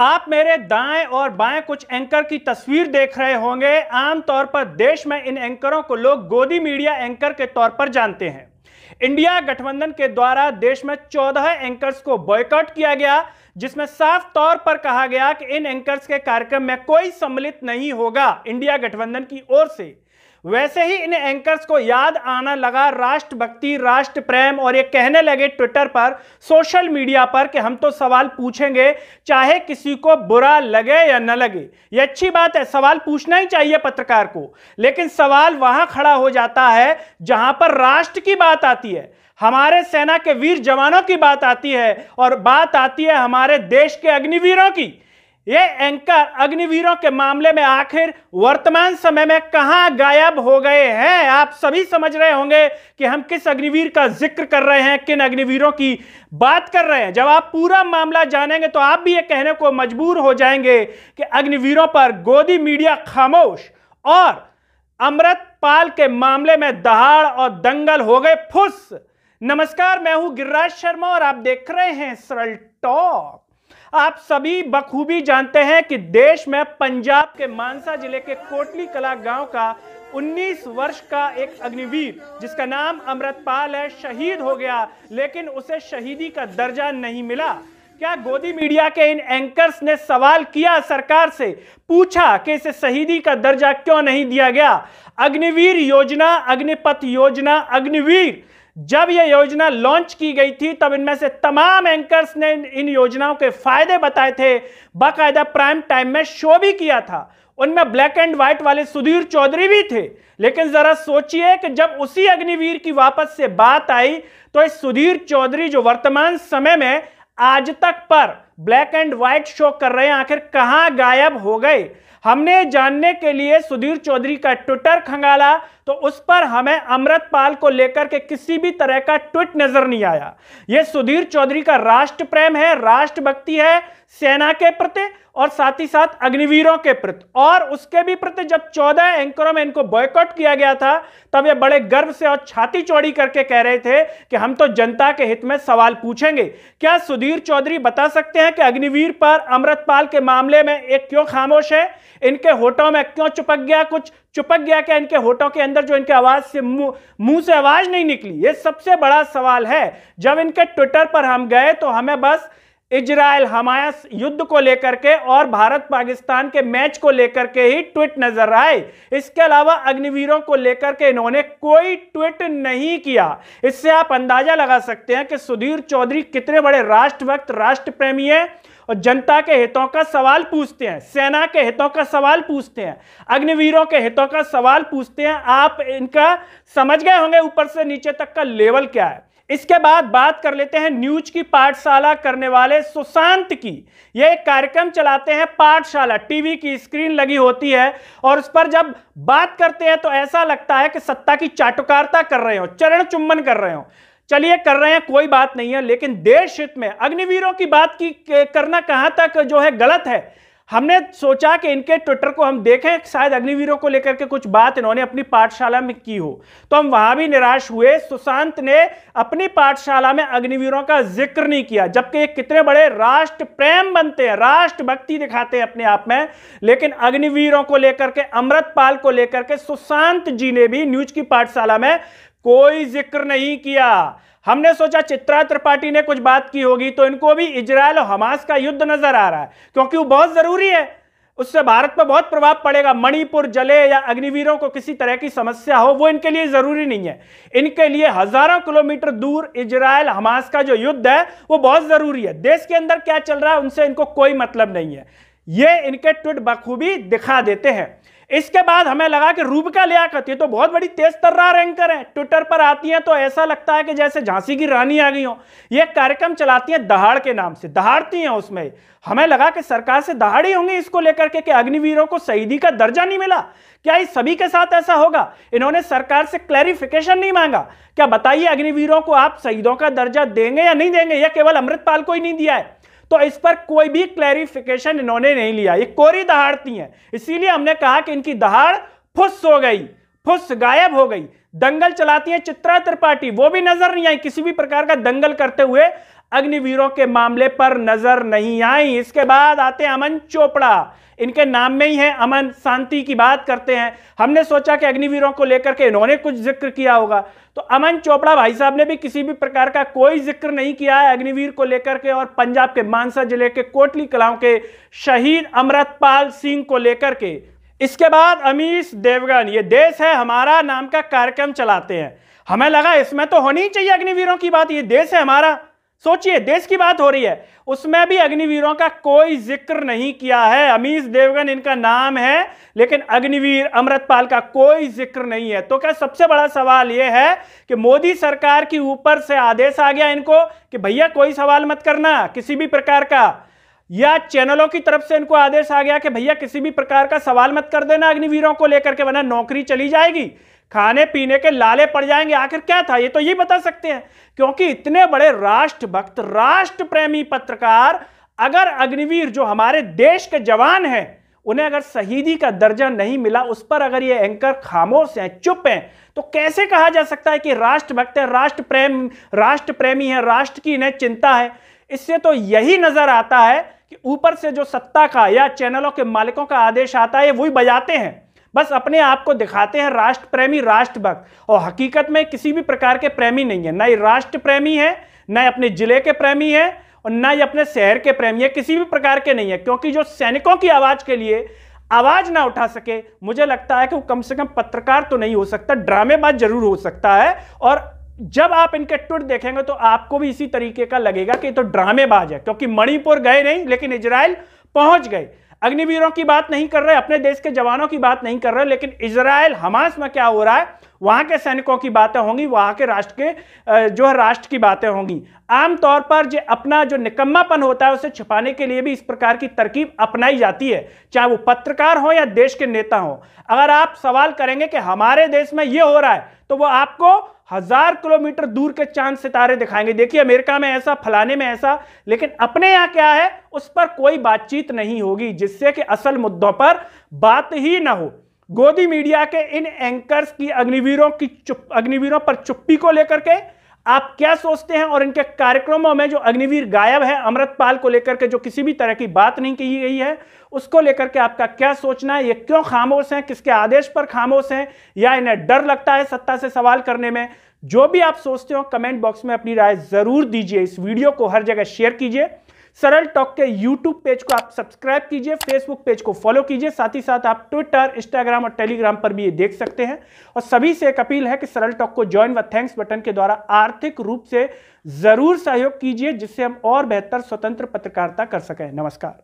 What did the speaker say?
आप मेरे दाएं और बाएं कुछ एंकर की तस्वीर देख रहे होंगे आमतौर पर देश में इन एंकरों को लोग गोदी मीडिया एंकर के तौर पर जानते हैं इंडिया गठबंधन के द्वारा देश में 14 एंकर्स को बॉयकॉट किया गया जिसमें साफ तौर पर कहा गया कि इन एंकर्स के कार्यक्रम में कोई सम्मिलित नहीं होगा इंडिया गठबंधन की ओर से वैसे ही इन एंकर्स को याद आना लगा राष्ट्रभक्ति राष्ट्र प्रेम और ये कहने लगे ट्विटर पर सोशल मीडिया पर कि हम तो सवाल पूछेंगे चाहे किसी को बुरा लगे या न लगे ये अच्छी बात है सवाल पूछना ही चाहिए पत्रकार को लेकिन सवाल वहां खड़ा हो जाता है जहां पर राष्ट्र की बात आती है हमारे सेना के वीर जवानों की बात आती है और बात आती है हमारे देश के अग्निवीरों की ये एंकर अग्निवीरों के मामले में आखिर वर्तमान समय में कहाँ गायब हो गए हैं आप सभी समझ रहे होंगे कि हम किस अग्निवीर का जिक्र कर रहे हैं किन अग्निवीरों की बात कर रहे हैं जब आप पूरा मामला जानेंगे तो आप भी ये कहने को मजबूर हो जाएंगे कि अग्निवीरों पर गोदी मीडिया खामोश और अमृतपाल के मामले में दहाड़ और दंगल हो गए फुस नमस्कार मैं हूं गिरिराज शर्मा और आप देख रहे हैं सरल टॉक आप सभी बखूबी जानते हैं कि देश में पंजाब के मानसा जिले के कोटली कला गांव का 19 वर्ष का एक अग्निवीर जिसका नाम अमृतपाल है शहीद हो गया लेकिन उसे शहीदी का दर्जा नहीं मिला क्या गोदी मीडिया के इन एंकर्स ने सवाल किया सरकार से पूछा कि इसे शहीदी का दर्जा क्यों नहीं दिया गया अग्निवीर योजना अग्निपथ योजना अग्निवीर जब यह योजना लॉन्च की गई थी तब इनमें से तमाम एंकर्स ने इन योजनाओं के फायदे बताए थे बाकायदा प्राइम टाइम में शो भी किया था उनमें ब्लैक एंड व्हाइट वाले सुधीर चौधरी भी थे लेकिन जरा सोचिए कि जब उसी अग्निवीर की वापस से बात आई तो इस सुधीर चौधरी जो वर्तमान समय में आज तक पर ब्लैक एंड व्हाइट शो कर रहे हैं आखिर कहां गायब हो गए हमने जानने के लिए सुधीर चौधरी का ट्विटर खंगाला तो उस पर हमें अमृतपाल को लेकर के किसी भी तरह का ट्वीट नजर नहीं आया यह सुधीर चौधरी का राष्ट्र प्रेम है राष्ट्रभक्ति है सेना के प्रति और साथ ही साथ अग्निवीरों के प्रति और उसके भी प्रति जब चौदह एंकरों में इनको बॉयकॉट किया गया था तब ये बड़े गर्व से और छाती चौड़ी करके कह रहे थे कि हम तो जनता के हित में सवाल पूछेंगे क्या सुधीर चौधरी बता सकते हैं हैं कि अग्निवीर पर अमृतपाल के मामले में एक क्यों खामोश है इनके होठों में क्यों चुपक गया कुछ चुपक गया क्या इनके होठों के अंदर जो इनके आवाज से मुंह से आवाज नहीं निकली ये सबसे बड़ा सवाल है जब इनके ट्विटर पर हम गए तो हमें बस इजराइल हमायस युद्ध को लेकर के और भारत पाकिस्तान के मैच को लेकर के ही ट्वीट नजर आए इसके अलावा अग्निवीरों को लेकर के इन्होंने कोई ट्वीट नहीं किया इससे आप अंदाजा लगा सकते हैं कि सुधीर चौधरी कितने बड़े राष्ट्रभक्त राष्ट्र प्रेमी है और जनता के हितों का सवाल पूछते हैं सेना के हितों का सवाल पूछते हैं अग्निवीरों के हितों का सवाल पूछते हैं आप इनका समझ गए होंगे ऊपर से नीचे तक का लेवल क्या है इसके बाद बात कर लेते हैं न्यूज की पाठशाला करने वाले सुशांत की यह एक कार्यक्रम चलाते हैं पाठशाला टीवी की स्क्रीन लगी होती है और उस पर जब बात करते हैं तो ऐसा लगता है कि सत्ता की चाटुकारता कर रहे हो चरण चुम्बन कर रहे हो चलिए कर रहे हैं कोई बात नहीं है लेकिन देश हित में अग्निवीरों की बात की करना कहां तक जो है गलत है हमने सोचा कि इनके ट्विटर को हम देखें शायद अग्निवीरों को लेकर के कुछ बात इन्होंने अपनी पाठशाला में की हो तो हम वहां भी निराश हुए सुशांत ने अपनी पाठशाला में अग्निवीरों का जिक्र नहीं किया जबकि ये कितने बड़े राष्ट्र प्रेम बनते हैं राष्ट्र भक्ति दिखाते हैं अपने आप में लेकिन अग्निवीरों को लेकर के अमृतपाल को लेकर के सुशांत जी ने भी न्यूज की पाठशाला में कोई जिक्र नहीं किया हमने सोचा चित्रा त्रिपाठी ने कुछ बात की होगी तो इनको भी इजराइल और हमास का युद्ध नजर आ रहा है क्योंकि वो बहुत जरूरी है उससे भारत पर बहुत प्रभाव पड़ेगा मणिपुर जले या अग्निवीरों को किसी तरह की समस्या हो वो इनके लिए जरूरी नहीं है इनके लिए हजारों किलोमीटर दूर इजराइल हमास का जो युद्ध है वो बहुत जरूरी है देश के अंदर क्या चल रहा है उनसे इनको कोई मतलब नहीं है ये इनके ट्विट बखूबी दिखा देते हैं इसके बाद हमें लगा कि रूबिका करती है तो बहुत बड़ी तेज तर्रार एंकर है ट्विटर पर आती हैं तो ऐसा लगता है कि जैसे झांसी की रानी आ गई हो ये कार्यक्रम चलाती हैं दहाड़ के नाम से दहाड़ती हैं उसमें हमें लगा कि सरकार से दहाड़ी होंगी इसको लेकर के कि अग्निवीरों को शहीदी का दर्जा नहीं मिला क्या इस सभी के साथ ऐसा होगा इन्होंने सरकार से क्लैरिफिकेशन नहीं मांगा क्या बताइए अग्निवीरों को आप शहीदों का दर्जा देंगे या नहीं देंगे यह केवल अमृतपाल को ही नहीं दिया है तो इस पर कोई भी क्लैरिफिकेशन इन्होंने नहीं लिया ये कोरी दहाड़ती हैं इसीलिए हमने कहा कि इनकी दहाड़ फुस हो गई फुस गायब हो गई दंगल चलाती हैं चित्रा त्रिपाठी वो भी नजर नहीं आई किसी भी प्रकार का दंगल करते हुए अग्निवीरों के मामले पर नजर नहीं आई इसके बाद आते हैं अमन चोपड़ा इनके नाम में ही है अमन शांति की बात करते हैं हमने सोचा कि अग्निवीरों को लेकर के इन्होंने कुछ जिक्र किया होगा तो अमन चोपड़ा भाई साहब ने भी किसी भी प्रकार का कोई जिक्र नहीं किया है अग्निवीर को लेकर के और पंजाब के मानसा जिले के कोटली कलाओं के शहीद अमृतपाल सिंह को लेकर के इसके बाद अमीश देवगन ये देश है हमारा नाम का कार्यक्रम चलाते हैं हमें लगा इसमें तो होनी चाहिए अग्निवीरों की बात ये देश है हमारा सोचिए देश की बात हो रही है उसमें भी अग्निवीरों का कोई जिक्र नहीं किया है अमीश देवगन इनका नाम है लेकिन अग्निवीर अमृतपाल का कोई जिक्र नहीं है तो क्या सबसे बड़ा सवाल यह है कि मोदी सरकार के ऊपर से आदेश आ गया इनको कि भैया कोई सवाल मत करना किसी भी प्रकार का या चैनलों की तरफ से इनको आदेश आ गया कि भैया किसी भी प्रकार का सवाल मत कर देना अग्निवीरों को लेकर के वरना नौकरी चली जाएगी खाने पीने के लाले पड़ जाएंगे आखिर क्या था ये तो ये बता सकते हैं क्योंकि इतने बड़े राष्ट्रभक्त राष्ट्र प्रेमी पत्रकार अगर अग्निवीर जो हमारे देश के जवान हैं उन्हें अगर शहीदी का दर्जा नहीं मिला उस पर अगर ये एंकर खामोश हैं चुप हैं तो कैसे कहा जा सकता है कि राष्ट्रभक्त है राष्ट्र प्रेम राष्ट्र प्रेमी है राष्ट्र की इन्हें चिंता है इससे तो यही नजर आता है कि ऊपर से जो सत्ता का या चैनलों के मालिकों का आदेश आता है वही बजाते हैं बस अपने आप को दिखाते हैं राष्ट्र प्रेमी राष्ट्र भक्त और हकीकत में किसी भी प्रकार के प्रेमी नहीं है ना ही राष्ट्र प्रेमी है ना अपने जिले के प्रेमी है और ना ही अपने शहर के प्रेमी है किसी भी प्रकार के नहीं है क्योंकि जो सैनिकों की आवाज के लिए आवाज ना उठा सके मुझे लगता है कि वो कम से कम पत्रकार तो नहीं हो सकता ड्रामेबाज जरूर हो सकता है और जब आप इनके ट्विट देखेंगे तो आपको भी इसी तरीके का लगेगा कि तो ड्रामेबाज है क्योंकि मणिपुर गए नहीं लेकिन इजराइल पहुंच गए अग्निवीरों की बात नहीं कर रहे अपने देश के जवानों की बात नहीं कर रहे लेकिन इसराइल हमास में क्या हो रहा है वहां के सैनिकों की बातें होंगी वहां के राष्ट्र के जो है राष्ट्र की बातें होंगी आमतौर पर जो अपना जो निकम्मापन होता है उसे छुपाने के लिए भी इस प्रकार की तरकीब अपनाई जाती है चाहे वो पत्रकार हो या देश के नेता हो अगर आप सवाल करेंगे कि हमारे देश में ये हो रहा है तो वो आपको हजार किलोमीटर दूर के चांद सितारे दिखाएंगे देखिए अमेरिका में ऐसा फलाने में ऐसा लेकिन अपने यहां क्या है उस पर कोई बातचीत नहीं होगी जिससे कि असल मुद्दों पर बात ही ना हो गोदी मीडिया के इन एंकर्स की अग्निवीरों की अग्निवीरों पर चुप्पी को लेकर के आप क्या सोचते हैं और इनके कार्यक्रमों में जो अग्निवीर गायब है अमृतपाल को लेकर के जो किसी भी तरह की बात नहीं की गई है उसको लेकर के आपका क्या सोचना है ये क्यों खामोश हैं किसके आदेश पर खामोश हैं या इन्हें डर लगता है सत्ता से सवाल करने में जो भी आप सोचते हो कमेंट बॉक्स में अपनी राय जरूर दीजिए इस वीडियो को हर जगह शेयर कीजिए सरल टॉक के यूट्यूब पेज को आप सब्सक्राइब कीजिए फेसबुक पेज को फॉलो कीजिए साथ ही साथ आप ट्विटर इंस्टाग्राम और टेलीग्राम पर भी ये देख सकते हैं और सभी से एक अपील है कि सरल टॉक को ज्वाइन व थैंक्स बटन के द्वारा आर्थिक रूप से जरूर सहयोग कीजिए जिससे हम और बेहतर स्वतंत्र पत्रकारिता कर सकें नमस्कार